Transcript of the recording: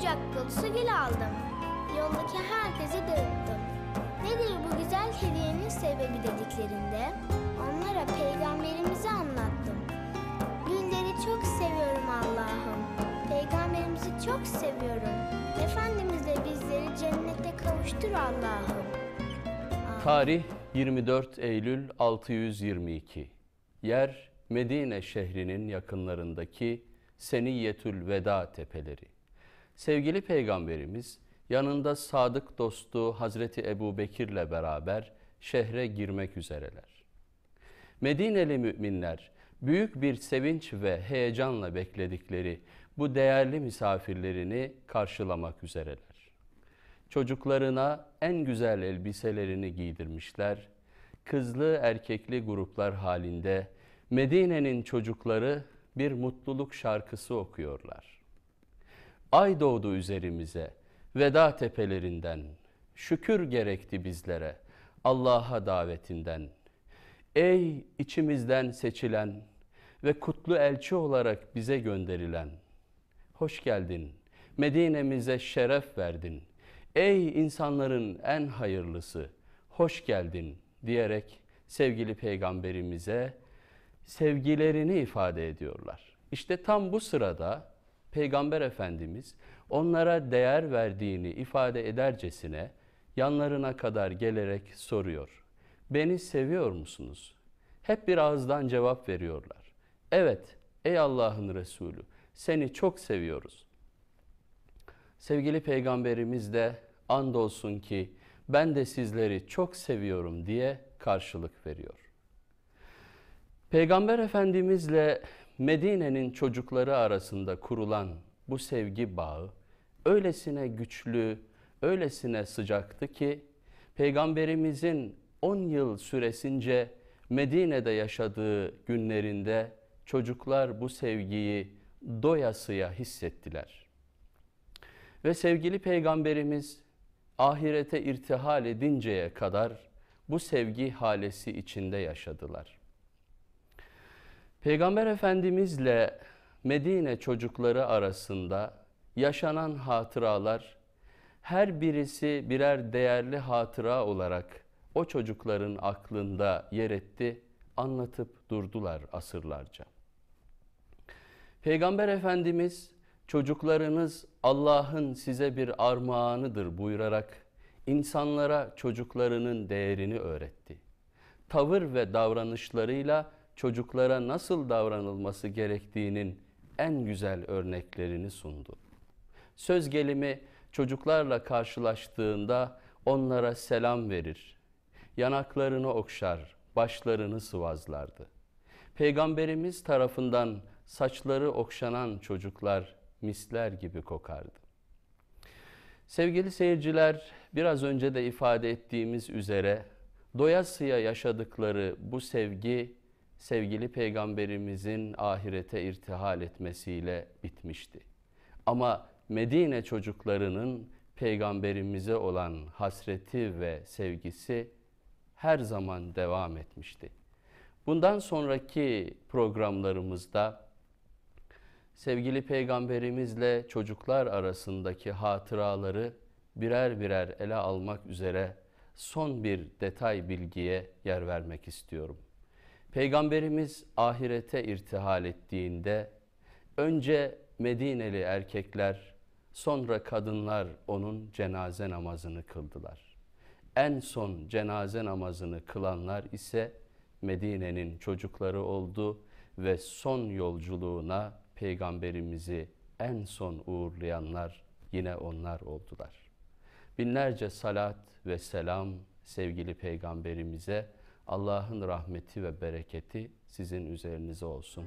Ocak dolusu gül aldım. Yoldaki herkesi dağıttım. Nedir bu güzel hediyenin sebebi dediklerinde onlara peygamberimizi anlattım. Gülleri çok seviyorum Allah'ım. Peygamberimizi çok seviyorum. Efendimiz de bizleri cennete kavuştur Allah'ım. Tarih 24 Eylül 622. Yer Medine şehrinin yakınlarındaki Seniyetül Veda tepeleri. Sevgili Peygamberimiz yanında sadık dostu Hazreti Ebu Bekir'le beraber şehre girmek üzereler. Medineli müminler büyük bir sevinç ve heyecanla bekledikleri bu değerli misafirlerini karşılamak üzereler. Çocuklarına en güzel elbiselerini giydirmişler, kızlı erkekli gruplar halinde Medine'nin çocukları bir mutluluk şarkısı okuyorlar.'' Ay doğdu üzerimize, veda tepelerinden, şükür gerekti bizlere, Allah'a davetinden. Ey içimizden seçilen ve kutlu elçi olarak bize gönderilen, hoş geldin, Medine'mize şeref verdin. Ey insanların en hayırlısı, hoş geldin diyerek sevgili peygamberimize sevgilerini ifade ediyorlar. İşte tam bu sırada Peygamber Efendimiz onlara değer verdiğini ifade edercesine yanlarına kadar gelerek soruyor. Beni seviyor musunuz? Hep bir ağızdan cevap veriyorlar. Evet ey Allah'ın Resulü seni çok seviyoruz. Sevgili Peygamberimiz de andolsun ki ben de sizleri çok seviyorum diye karşılık veriyor. Peygamber Efendimizle Medine'nin çocukları arasında kurulan bu sevgi bağı öylesine güçlü, öylesine sıcaktı ki Peygamberimizin 10 yıl süresince Medine'de yaşadığı günlerinde çocuklar bu sevgiyi doyasıya hissettiler. Ve sevgili peygamberimiz ahirete irtihal edinceye kadar bu sevgi halesi içinde yaşadılar. Peygamber Efendimizle Medine çocukları arasında yaşanan hatıralar her birisi birer değerli hatıra olarak o çocukların aklında yer etti, anlatıp durdular asırlarca. Peygamber Efendimiz çocuklarınız Allah'ın size bir armağanıdır buyurarak insanlara çocuklarının değerini öğretti. Tavır ve davranışlarıyla çocuklara nasıl davranılması gerektiğinin en güzel örneklerini sundu. Söz gelimi çocuklarla karşılaştığında onlara selam verir. Yanaklarını okşar, başlarını sıvazlardı. Peygamberimiz tarafından saçları okşanan çocuklar misler gibi kokardı. Sevgili seyirciler, biraz önce de ifade ettiğimiz üzere doyasıya yaşadıkları bu sevgi sevgili peygamberimizin ahirete irtihal etmesiyle bitmişti. Ama Medine çocuklarının peygamberimize olan hasreti ve sevgisi her zaman devam etmişti. Bundan sonraki programlarımızda sevgili peygamberimizle çocuklar arasındaki hatıraları birer birer ele almak üzere son bir detay bilgiye yer vermek istiyorum. Peygamberimiz ahirete irtihal ettiğinde önce Medineli erkekler sonra kadınlar onun cenaze namazını kıldılar. En son cenaze namazını kılanlar ise Medine'nin çocukları oldu ve son yolculuğuna peygamberimizi en son uğurlayanlar yine onlar oldular. Binlerce salat ve selam sevgili peygamberimize Allah'ın rahmeti ve bereketi sizin üzerinize olsun.